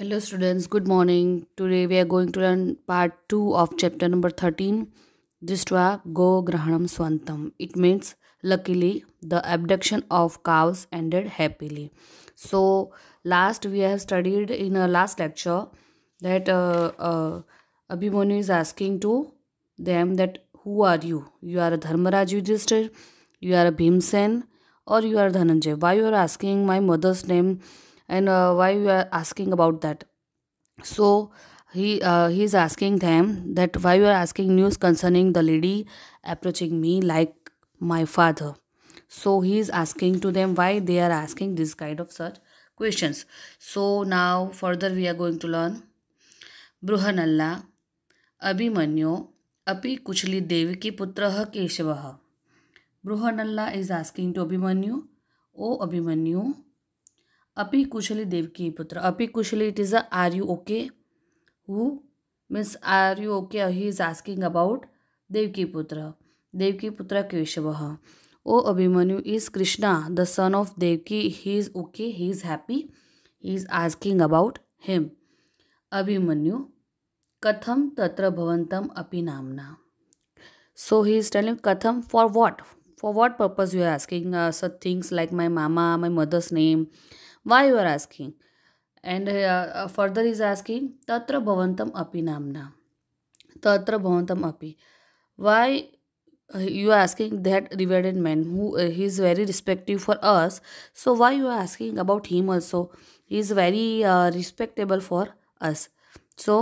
Hello students, good morning. Today we are going to learn part 2 of chapter number 13, Drishtva Go Grahanam Swantam. It means, luckily, the abduction of cows ended happily. So, last we have studied in our last lecture that uh, uh, Abhimanyu is asking to them that who are you? You are a Dharmaraj Yudhishthir, you are a Bhimsen or you are Dhananjay. Why you are asking my mother's name? and uh, why we are asking about that so he uh, he is asking them that why you are asking news concerning the lady approaching me like my father so he is asking to them why they are asking this kind of such questions so now further we are going to learn बृहनल्ला अभिमन्यो Devi ki Devaki पुत्र keshava बृहनल्ला is asking to abhimanyu o abhimanyu अपि कुशली देवकी पुत्र अपि कुशली it is a are you okay who means are you okay he is asking about Devaki पुत्र देवकी पुत्र केशव ओ Abhimanyu is Krishna the son of Devaki he is okay he is happy he is asking about him Abhimanyu कथम तत्र भवंतम अपि नामना सो ही इज टेलिंग कथम for what for what purpose you are asking such things like like मामा mama mother's name Y you are asking and further is asking तत्र भवंतम अपी नामना तत्र भवंतम अपी why you are asking that revered man who he is very respective for us so why you are asking about him also he is very respectable for us so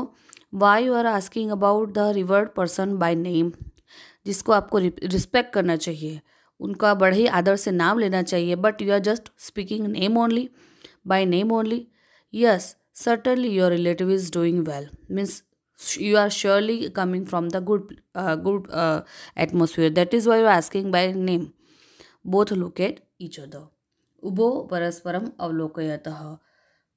why you are asking about the revered person by name जिसको आपको respect करना चाहिए उनका बड़े ही आदर से नाम लेना चाहिए but you are just speaking name only by name only? Yes, certainly your relative is doing well. Means you are surely coming from the good, uh, good uh, atmosphere. That is why you are asking by name. Both look at each other. Ubo parasparam avlokayatah.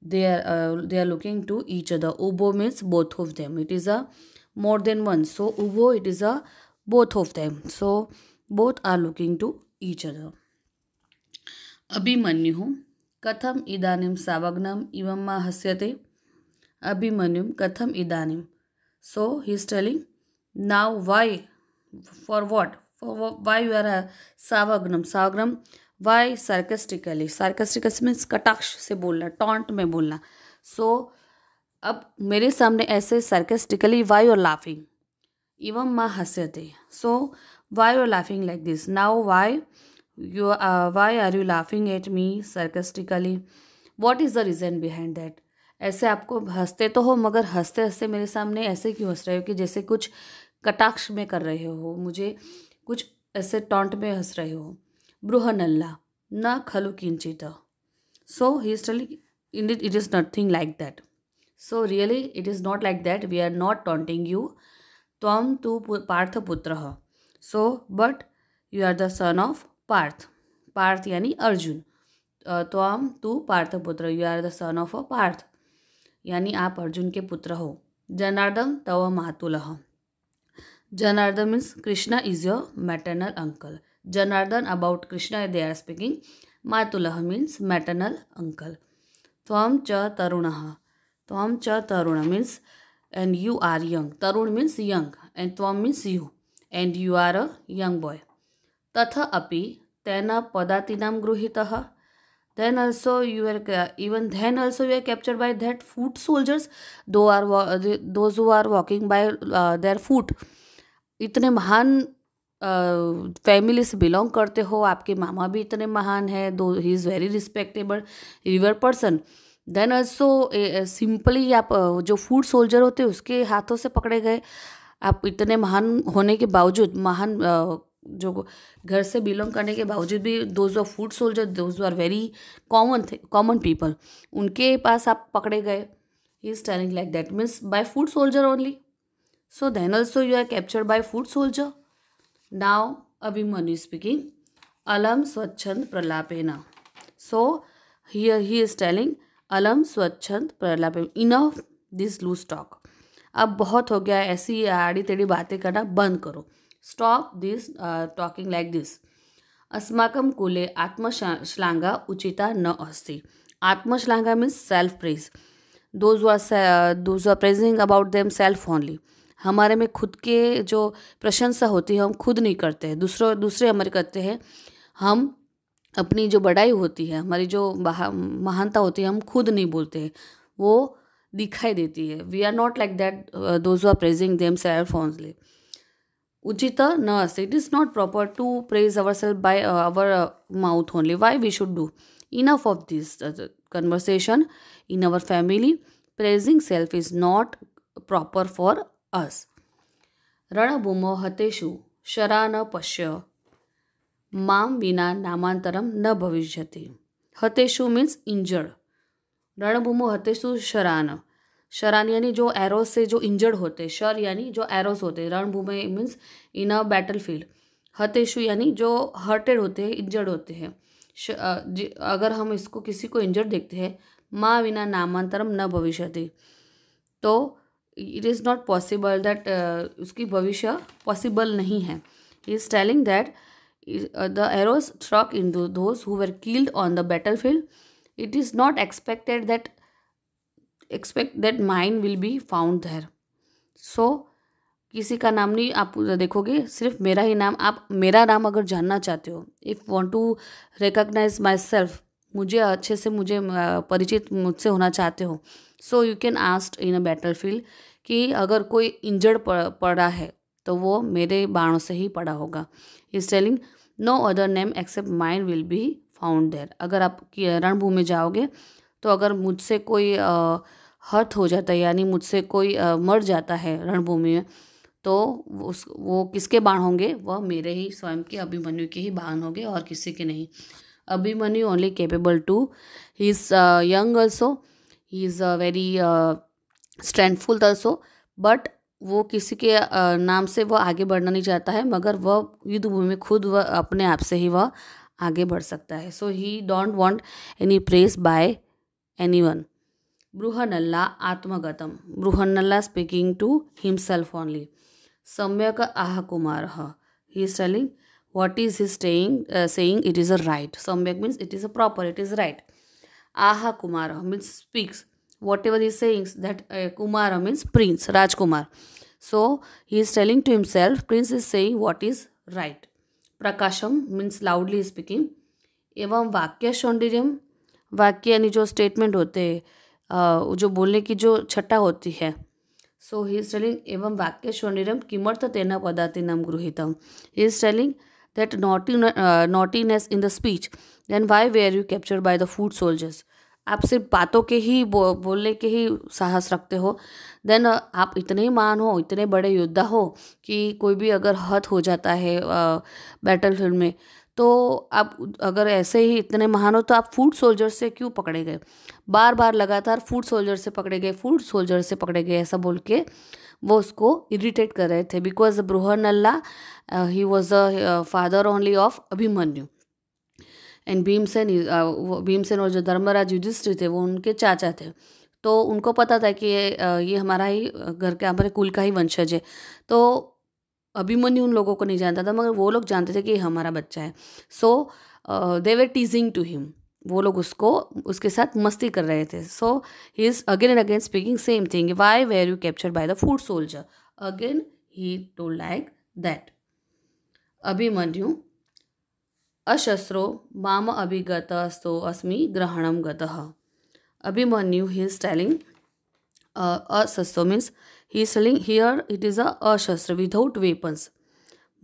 They are uh, they are looking to each other. Ubo means both of them. It is a more than one. So ubo it is a both of them. So both are looking to each other. अभिमन्यु कथम इदानीम सावग्नम इवम माँ हस्यते अभिमन्युम कथम इदानीम so he is telling now why for what for why you are सावग्नम सावग्नम वाई सार्केस्टिकली सार्केस्टिकस मीन्स कटाक्ष से बोलना टॉन्ट में बोलना सो so, अब मेरे सामने ऐसे सार्केस्टिकली वाई आर लाफिंग इवम माँ हंसते so why are laughing like this now why you why are you laughing at me sarcastically what is the reason behind that ऐसे आपको हंसते तो हो मगर हंसते हंसते मेरे सामने ऐसे क्यों हंस रहे हो कि जैसे कुछ कटाक्ष में कर रहे हो मुझे कुछ ऐसे टॉन्ट में हंस रहे हो ब्रूहनल्ला न खलु किंचित so he is in it it is nothing like that so really it is not like that we are not taunting you तम तू पार्थ पुत्र so but you are the son of Partha Partha यानी अर्जुन तो हम तू पार्थ पुत्र you are the son of a Partha यानी आप अर्जुन के पुत्र हो जनार्दन तव मातुल Janardan means Krishna is your maternal uncle Janardan about Krishna they are speaking मातुल मीन्स मैटर्नल अंकल त्वम च तरुण त्वम च तरुण means and you are young तरुण मीन्स यंग एंड त्वम means you and you are a young boy तथा अपि तेना पदाती गृहीत धैन also you are even then also you are capture by that foot soldiers those are those who are walking by their foot इतने महान family से belong करते हो आपके मामा भी इतने महान है though he is very respectable river person then also simply आप uh, जो फूड सोल्जर होते उसके हाथों से पकड़े गए आप इतने महान होने के बावजूद महान uh, जो घर से बिलोंग करने के बावजूद भी those are food soldier those are very common थे कॉमन पीपल उनके पास आप पकड़े गए he is telling like that means by food soldier only so then also you are captured by food soldier now Abhimanyu speaking अलम स्वच्छंद प्रलापेना so here he is telling अलम स्वच्छंद प्रलापे इनफ दिस लूज टॉक अब बहुत हो गया ऐसी आड़ी टेढ़ी बातें करना बंद करो stop this talking like this अस्माकम कुले आत्मशा उचिता न अस्ती आत्मश्लाघा means self praise those are those are praising about them self only हमारे में खुद के जो प्रशंसा होती है हम खुद नहीं करते हैं दूसरों दूसरे हमारे करते हैं हम अपनी जो बड़ाई होती है हमारी जो महानता होती है हम खुद नहीं बोलते हैं वो दिखाई देती है we are not like that those are praising them self only उचित न असते it is not proper to praise our self by our mouth only why we should do enough of this conversation in our family praising self is not proper for us रणभूम हतेशु शरा न पश्य माम विना नामांतरम न भविष्यति हतेशु मीन्स इंजर्ड रणभूमो हतेशु शरा शरान यानी जो एरोज से जो इंजर्ड होते शर यानी जो एरोज होते रणभूमि means in a battle field हतेशु यानी जो हर्टेड होते हैं इंजर्ड होते हैं अगर हम इसको किसी को इंजर्ड देखते हैं माँ बिना नामांतरम न भविष्य तो it is not possible that उसकी भविष्य पॉसिबल नहीं है is telling that the arrows struck in those who were killed on the battle field it is not expected that expect that mine will be found there so किसी का नाम नहीं आप देखोगे सिर्फ मेरा ही नाम आप मेरा नाम अगर जानना चाहते हो if want to recognise my self मुझे अच्छे से मुझे परिचित मुझसे होना चाहते हो so you can ask in a battle field कि अगर कोई इंजर्ड पड़ा है तो वो मेरे बाणों से ही पड़ा होगा is telling no other name except mind will be found there अगर आप रणभूमि जाओगे तो अगर मुझसे कोई uh, हर्ट हो जाता है यानी मुझसे कोई आ, मर जाता है रणभूमि में तो उस वो किसके बाण होंगे वह मेरे ही स्वयं के अभिमन्यु के ही बाण होंगे और किसी के नहीं Abhimanyu only capable to he is young also he is a very strengthful also but वो किसी के नाम से वह आगे बढ़ना नहीं चाहता है मगर वह युद्ध भूमि में खुद वह अपने आप से ही वह आगे बढ़ सकता है so he don't want any praise by any one Brihannala आत्मगतम Brihannala speaking to himself only सम्यक आह कुमार he is telling what is he staying saying it is a right सम्यक means it is a proper it is right आह कुमार means speaks whatever he sayings that कुमार means prince राजकुमार so he is telling to himself prince is saying what is right Prakasam means loudly speaking एवं वाक्य सौंदर्य वाक्य यानी जो स्टेटमेंट होते हैं जो बोलने की जो छट्टा होती है सो ही स्टेलिंग एवं वाक्य शोनिरम किमर्थ तेना नम गृहितम he is telling that naughty naughtiness in the speech then why we are you capture by the food soldiers आप सिर्फ बातों के ही बो, बोलने के ही साहस रखते हो देन आप इतने ही मान हो इतने बड़े योद्धा हो कि कोई भी अगर हत हो जाता है बैटल फील्ड में तो आप अगर ऐसे ही इतने महान हो तो आप फूड सोल्जर्स से क्यों पकड़े गए बार बार लगातार फूड सोल्जर से पकड़े गए फूड सोल्जर से पकड़े गए ऐसा बोल के वो उसको इरिटेट कर रहे थे because Brihannala he was a father only of Abhimanyu and Bhimsen uh, Bhimsen और जो धर्मराज युधिष्ठिर थे वो उनके चाचा थे तो उनको पता था कि ये uh, ये हमारा ही uh, घर के हमारे कुल का ही वंशज है तो अभिमन्यु उन लोगों को नहीं जानता था मगर वो लोग जानते थे कि ये हमारा बच्चा है सो देवर टीजिंग टू हिम वो लोग उसको उसके साथ मस्ती कर रहे थे so he is again and again speaking same thing why were you capture by the food soldier again he too like that Abhimanyu अशस्त्रो माम अभिगत अस्तो अस्मि ग्रहणम गत अभिमन्यु ही इज टेलिंग अशस्त्रो means he is telling here it is a अशस्त्र without weapons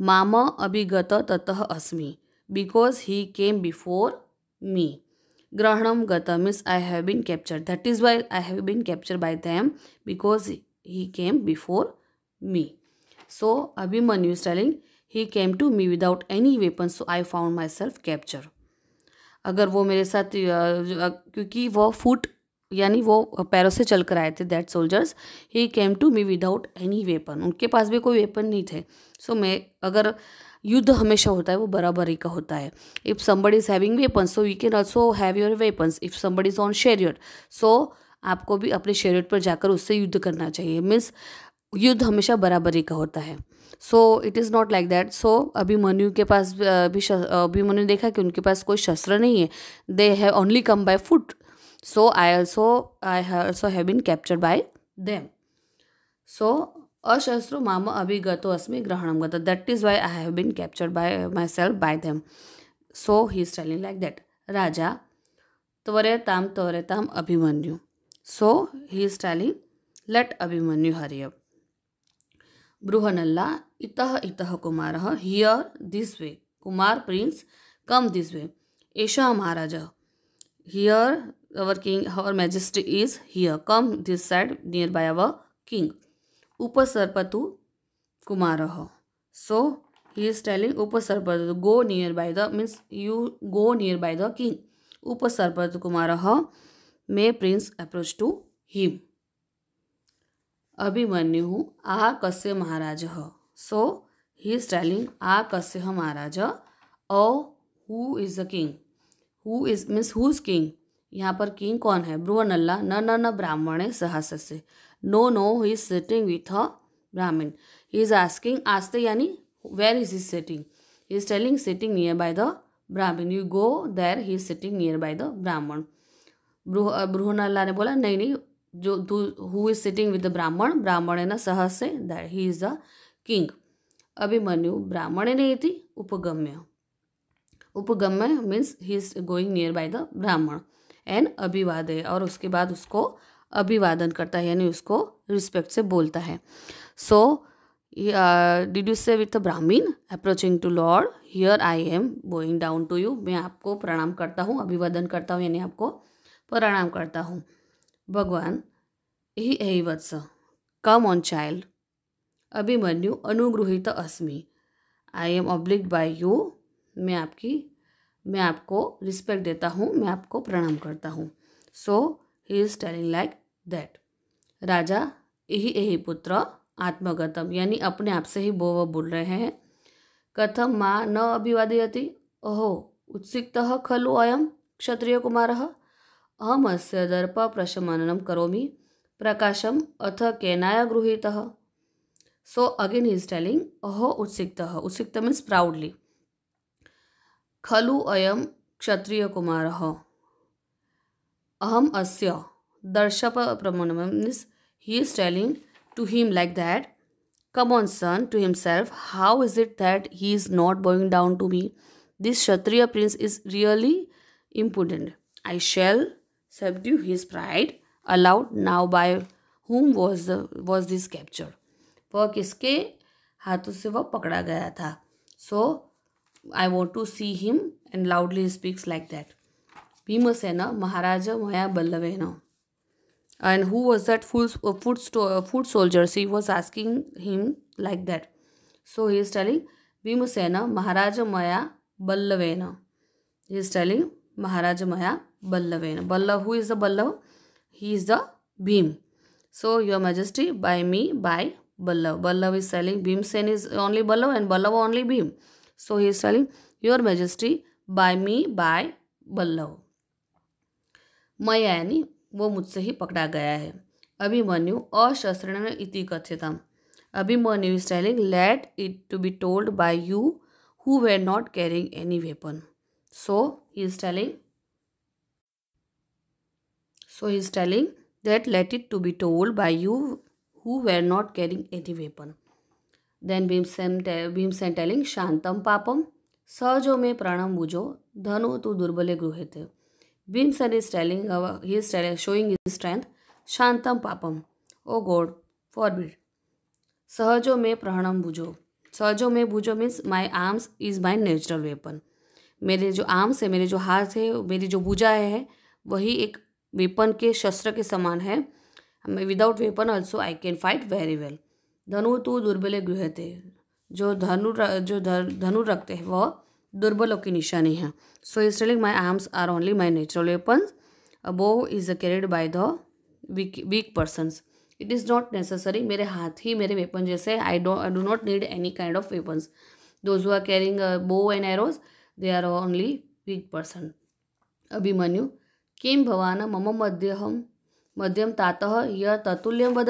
माम अभिगत ततः अस्मि because he came before me ग्रहणम गत means I have been capture that is why I have been capture by them because he came before me so Abhimanyu is telling he came to me without any weapon so I found my self capture अगर वो मेरे साथ क्योंकि वो फूट यानी वो पैरों से चल कर आए थे that soldiers he came to me without any weapon उनके पास भी कोई वेपन नहीं थे सो so, मैं अगर युद्ध हमेशा होता है वो बराबरी का होता है if somebody is having weapon so you can also have your weapons if somebody is on chariot so आपको भी अपने शेरियड पर जाकर उससे युद्ध करना चाहिए मीन्स युद्ध हमेशा बराबरी का होता है so it is not like that so Abhimanyu के पास भी अभिमन्यु देखा कि उनके पास कोई शस्त्र नहीं है they have only come by foot so I also I also have been capture by them so अशस्त्रो माम अभिगत अस्मी ग्रहण that is why I have been captured by my self by them so he is telling like that राजा त्वरेताम त्वरेताम Abhimanyu so he is telling let Abhimanyu हरियप बृहनल्ला इत इतः कुमार हियर दिस वे कुमार प्रिंस कम दिस वे ऐशा महाराज here our king our majesty is here come this side near by our king उपसर्पतु कुमार सो ही इज टेलिंग उपसर्पतु go near by the means you go near by the king उपसर्पतु कुमार may prince approach to him Abhimanyu आ कस्य महाराज so he is telling आ कस्य महाराज a who is the king who is means who is king यहाँ पर किंग कौन है ब्रुहनल्ला न न न ब्राह्मणे सहस्य no no he is sitting with a Brahmin he is asking आस्ते यानी where is is sitting he is telling sitting near by the Brahmin you go there he is sitting near by the Brahmin ब्रूह ने बोला नहीं नहीं जो दू who is sitting with the Brahmin ब्राह्मण है ना सहस से that he is the king Abhimanyu ब्राह्मण नहीं थी उपगम्य उपगम्य means he is going near by the Brahmin and अभिवादय और उसके बाद उसको अभिवादन करता है यानी उसको रिस्पेक्ट से बोलता है so did you say with a Brahmin approaching to lord here I am going down to you मैं आपको प्रणाम करता हूँ अभिवादन करता हूँ यानी आपको प्रणाम करता हूँ भगवान ही ए वत्स कम ऑन चाइल्ड अभिमन्यु अनुगृहित अस्मि I am obliged by you मैं आपकी मैं आपको रिस्पेक्ट देता हूँ मैं आपको प्रणाम करता हूँ so he is telling like that राजा यही यही पुत्र आत्मगतम यानी अपने आप से ही वो वो बोल रहे हैं कथम माँ न अभिवादयति अहो उत्सिक्त खलु अयम क्षत्रिय कुमार अहम से दर्प प्रशमनम करोमी प्रकाशम अथ केनाय गृहीत सो अगेन इज टेलिंग अहो उत्सिक्त उत्सिक्त मीन्स प्राउडली खलु अयम क्षत्रिय कुमार अहम अस्य दर्शप प्रमोनम means he is telling to him like that come on son to him self how is it that he is not bowing down to me this Kshatriya prince is really important I shall subdue his pride aloud now by whom was was this capture वह किसके हाथों से वह पकड़ा गया था so I want to see him and loudly speaks like that Bhimsen महाराजा मया बल्लभ है ना and who was that food, food, food soldier? She was asking him like that. So he is telling Bhimasena Maharaja Maya Ballavena. He is telling Maharaja Maya Ballavena. Ballav, who is the Ballav? He is the Bhim. So your majesty, by me, by Ballav. Ballav is telling Bhimsen is only Ballav and Ballav only Bhim. So he is telling your majesty, by me, by Ballav. Maya yani वो मुझसे ही पकड़ा गया है अभिमन्यु अशस्त्रण इति कथितम Abhimanyu is telling let it to be told by you who were not carrying any weapon so he is telling so he is telling that let it to be told by you who were not carrying any weapon then Bhimsen Bhimsen telling शांतम पापम सजो में प्राणम बुझो धनो तू दुर्बले गृहे थे Bhimsen is telling our, he is telling, showing his strength. Shantam papam. Oh God, forbid. Sahajo me pranam bhujo. सहजों में भूजो means my arms is my natural weapon मेरे जो आर्म्स है मेरे जो हाथ है मेरी जो भूजा है वही एक वेपन के शस्त्र के समान है without weapon also I can fight very well धनु तो दुर्बले थे जो धनु जो धनु रखते हैं वह दुर्बलों की निशानी है so he's telling my arms are only my natural weapon a is is by the weak weak persons it is not necessary मेरे हाथ ही मेरे वेपन जैसे I do I do not need any kind of weapons those who are carrying bow and arrows they are only weak person Abhimanyu किम भवान मम मध्यम मध्यम तातः यह ततुल्यम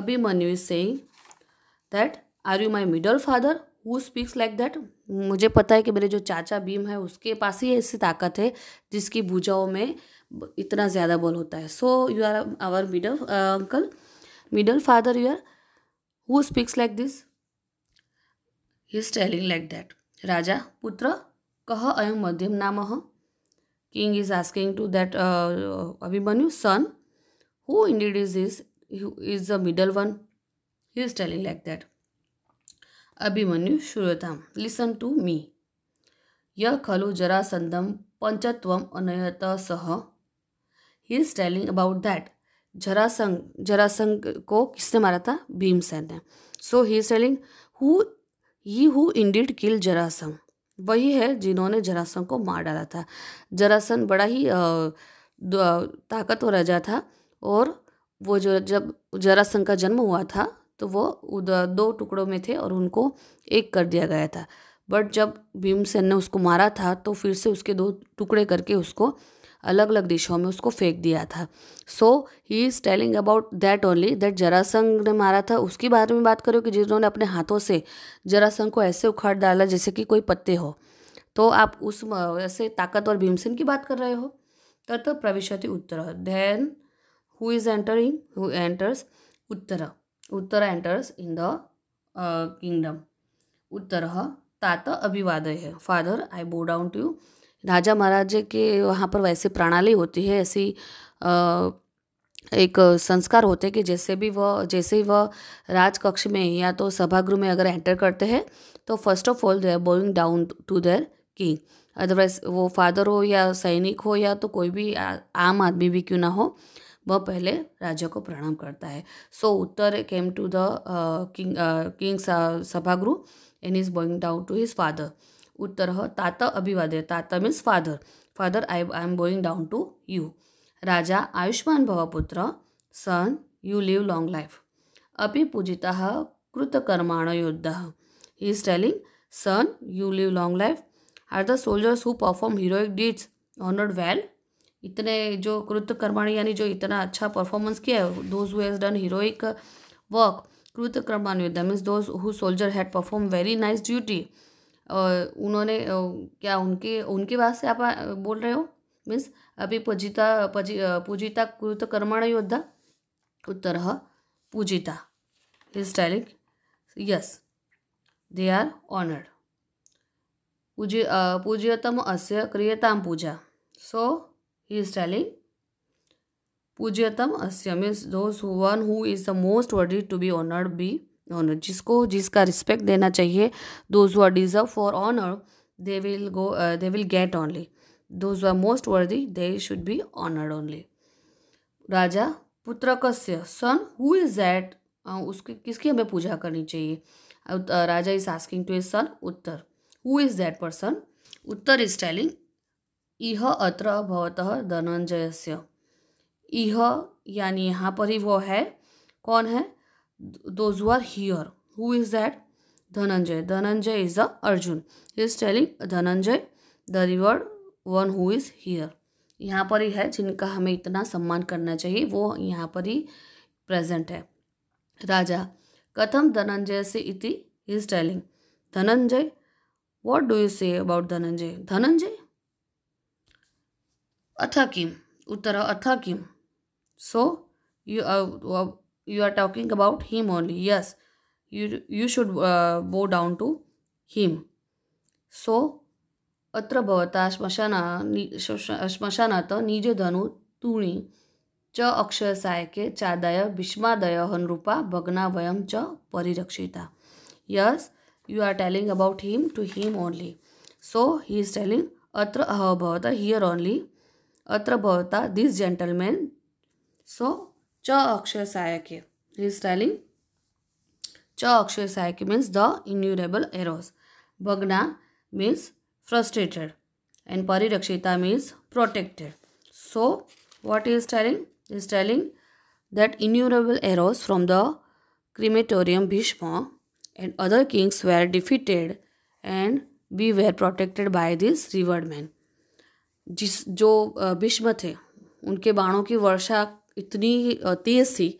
Abhimanyu is saying that are you my middle father who speaks like that मुझे पता है कि मेरे जो चाचा भीम है उसके पास ही ऐसी ताकत है जिसकी भुजाओं में इतना ज़्यादा बल होता है so you are our middle uncle middle father you are who speaks like this he is telling like that राजा पुत्र कह अयम मध्यम नाम king is asking to that Abhimanyu son who indeed is is is the middle one he is telling like that Abhimanyu श्रूयता listen to me यु खलु जरासंदम पंचत्व अनयत सह he is telling about that Jarasandh Jarasandh को किसने मारा था भीमसेन ने so he is telling who he who indeed kill Jarasandh वही है जिन्होंने जरासंग को मार डाला था जरासंग बड़ा ही ताकतवर राजा था और वो जो जब जरासंग का जन्म हुआ था तो वो दो टुकड़ों में थे और उनको एक कर दिया गया था बट जब भीमसेन ने उसको मारा था तो फिर से उसके दो टुकड़े करके उसको अलग अलग दिशाओं में उसको फेंक दिया था so he is telling about that only that Jarasandh ने मारा था उसके बारे में बात करो कि जिन्होंने अपने हाथों से जरासंघ को ऐसे उखाड़ डाला जैसे कि कोई पत्ते हो तो आप उस ऐसे ताकतवर भीमसेन की बात कर रहे हो तत् प्रविशति Uttar then who is entering who enters Uttar Uttar enters in the kingdom Uttar तात अभिवादय है फादर आई बो डाउन टू यू राजा महाराजे के वहाँ पर वैसे प्रणाली होती है ऐसी uh, एक संस्कार होते हैं कि जैसे भी वह जैसे ही वह राजकक्ष में या तो सभागृह में अगर एंटर करते हैं तो first of all they are bowing down to their king otherwise वो फादर हो या सैनिक हो या तो कोई भी आ, आम आदमी भी क्यों ना हो वह पहले राजा को प्रणाम करता है so Uttar came to the king king सभागृह and is going down to his father Uttar तात अभिवादय तात means father father I I am going down to you राजा आयुष्मान भवपुत्र son you live long life अभी पूजिता कृतकर्माण योद्धा he is telling son you live long life are the soldiers who perform heroic deeds honoured well इतने जो कृत कर्माणी यानी जो इतना अच्छा परफॉर्मेंस किया है those who has done heroic work कृत कर्माण that means those who soldier had perform very nice duty उन्होंने क्या उनके उनके बात से आप बोल रहे हो मीन्स अभी पूजिता पूजिता कृत कर्माण योद्धा उत्तर पूजिता his telling yes they are honoured पूज्य पूज्यतम अस्य क्रियताम पूजा सो he is telling पूज्यतम अस्य means those one who is the most worthy to be honoured be honour जिसको जिसका रिस्पेक्ट देना चाहिए those who are deserve for honour they will go they will get only those are most worthy they should be honoured only राजा पुत्र कस्य सन who is that उसकी किसकी हमें पूजा करनी चाहिए raja is asking to is son Uttar who is that person Uttar is telling इह अत्र भवतः धनंजयस्य इह यानी यहाँ पर ही वो है कौन है those are here who is that Dhananjay Dhananjay is a Arjun is telling Dhananjay the river one who is here यहाँ पर ही है जिनका हमें इतना सम्मान करना चाहिए वो यहाँ पर ही प्रेजेंट है राजा कथम धनंजय से इति is telling Dhananjay what do you say about Dhananjay Dhananjay अथ Uttara attacking. So you are uh, you are talking about him only. Yes. You you should uh, bow down to him. अत्र भवता श्मशाना नि निजधनु तूणी च अक्षयसायके चादय भीष्मादय नृपा भगना वयम च परिरक्षिता yes you are telling about him to him only so he is telling अत्र अह हियर ओनली अत्र भवता दिस् जेण्टल्मेन् सो च अक्षर सहायके ही इज टेलिंग च अक्षर सहायके मीन्स द इन्यूरेबल एरोज बगना means frustrated and paririkshita means protected so what he is telling is telling that innumerable arrows from the crematorium Bishma and other kings were defeated and we were protected by this revered man जिस जो भीष्म थे उनके बाणों की वर्षा इतनी तेज़ थी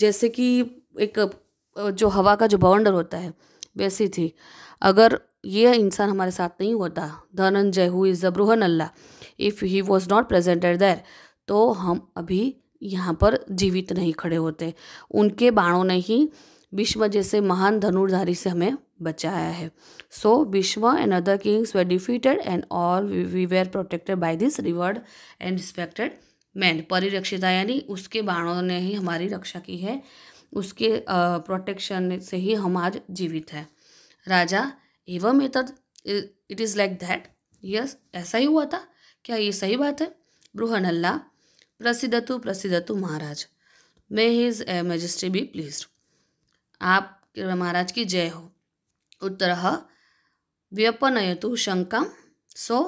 जैसे कि एक जो हवा का जो बवंडर होता है वैसी थी अगर ये इंसान हमारे साथ नहीं होता धनंजय हु इज़ जबरूहन अल्लाह if he was not presented there तो हम अभी यहाँ पर जीवित नहीं खड़े होते उनके बाणों ने ही भीष्म जैसे महान धनुर्धारी से हमें बचाया है so Bhishma and other kings were defeated and all we were protected by this revered and respected man परिरक्षिता यानी उसके बाणों ने ही हमारी रक्षा की है उसके प्रोटेक्शन से ही हम आज जीवित हैं राजा एवं एतद it is like that yes ऐसा ही हुआ था क्या ये सही बात है प्रसिद्ध तु प्रसिद्ध तु महाराज may his majesty be pleased आप महाराज की जय हो उत्तर व्यपनयतु शंका so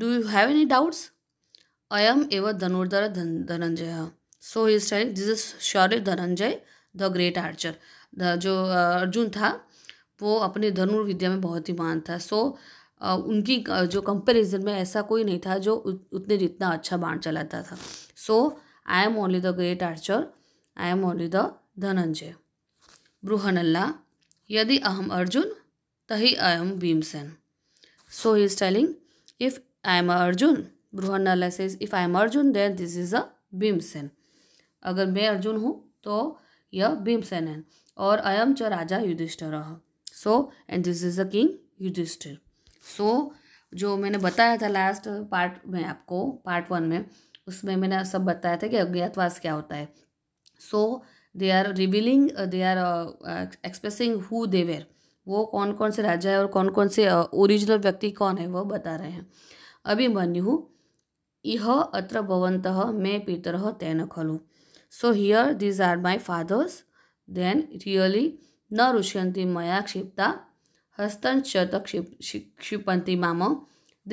do you have any doubts अयम एव धनुर्धर धन Dhananjay so is style this is शौर्य धनंजय द ग्रेट आर्चर जो अर्जुन था वो अपने धनुर्विद्या में बहुत ही महान था सो so, उनकी जो कंपेरिजन में ऐसा कोई नहीं था जो उतने जितना अच्छा बाण चलाता था so I am only the great archer I am only the Dhananjay Brihannala यदि अहम अर्जुन तही अयम Bhimsen so is telling if I am Arjun Brihannala say if I am Arjun then this is a Bhimsen अगर मैं अर्जुन हूँ तो यह भीमसेन है और अयम च राजा Yudhishthir so and this is a king Yudhishthir so जो मैंने बताया था लास्ट पार्ट में आपको पार्ट वन में उसमें मैंने सब बताया था कि अज्ञातवास क्या होता है so so, they are revealing they are expressing who they were वो कौन कौन से राजा है और कौन कौन से ओरिजिनल uh, व्यक्ति कौन है वो बता रहे हैं अभिमन्यु इह अत्र भवंत मैं पितर तेन खलु so here these are my fathers then really न रुष्यंती मया क्षिप्ता हस्तंशत क्षिप क्षिपंती माम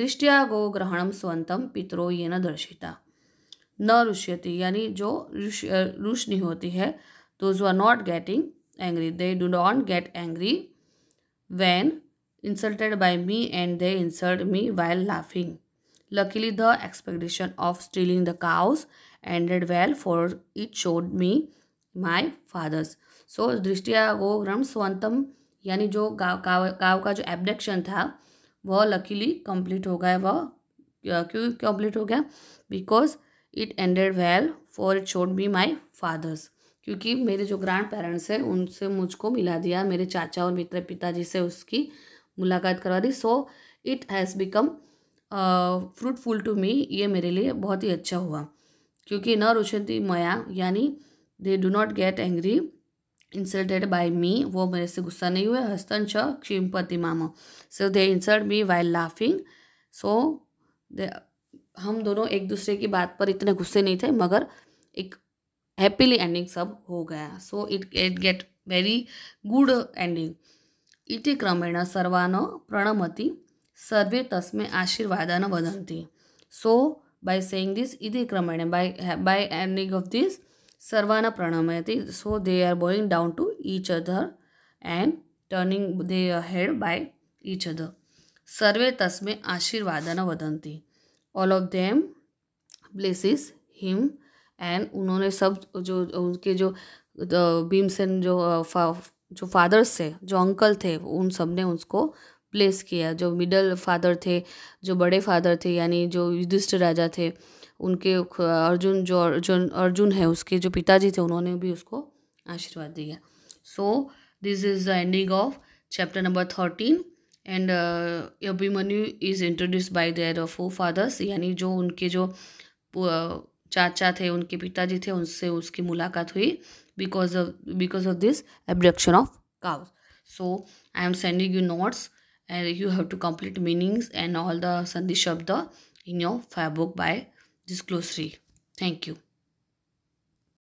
दृष्टिया गो ग्रहण स्वंत पितरो ये न दर्शिता न रुष्यति यानी जो नहीं होती है those are not getting angry they do not get angry when insulted by me and they insult me while laughing luckily the expectation of stealing the cows ended well for it showed me my fathers so दृष्टिया वो ग्रम स्वंतम यानी जो गाँव गाँव गाँव का जो abduction था वह लकीली कंप्लीट हो गया वह क्यों कंप्लीट हो गया because it ended well for it showed be my fathers क्योंकि मेरे जो ग्रैंड पेरेंट्स हैं उनसे मुझको मिला दिया मेरे चाचा और मित्र पिताजी से उसकी मुलाकात करवा दी so it has become fruitful to me ये मेरे लिए बहुत ही अच्छा हुआ क्योंकि न रुचति मया यानी they do not get angry insulted by me वो मेरे से गुस्सा नहीं हुए हस्तन छ क्षिमपति मामा so they insult me while laughing so they हम दोनों एक दूसरे की बात पर इतने गुस्से नहीं थे मगर एक हैप्पीली एंडिंग सब हो गया so it it get very good ending इति क्रमेण सर्वान प्रणमति सर्वे तस्में आशीर्वाद न बदंती सो बाय सेइंग दिस इति क्रमेण by by ending of this सर्वान प्रणमति so they are going down to each other and turning their head by each other सर्वे तस्मे आशीर्वादान वदंती all of them blesses him and उन्होंने सब जो उनके जो भीमसेन जो uh, जो फादर्स थे जो अंकल थे उन सब ने उसको प्लेस किया जो मिडल फादर थे जो बड़े फादर थे यानी जो युधिष्ठ राजा थे उनके uh, अर्जुन जो अर्जुन अर्जुन है उसके जो पिताजी थे उन्होंने भी उसको आशीर्वाद दिया so this is the ending of chapter number thirteen and Abhimanyu is introduce by their four fathers यानी जो उनके जो चाचा थे उनके पिताजी थे उनसे उसकी मुलाकात हुई because of because of this abduction of cows so i am sending you notes and you have to complete meanings and all the sandhi shabda in your five book by this glossary thank you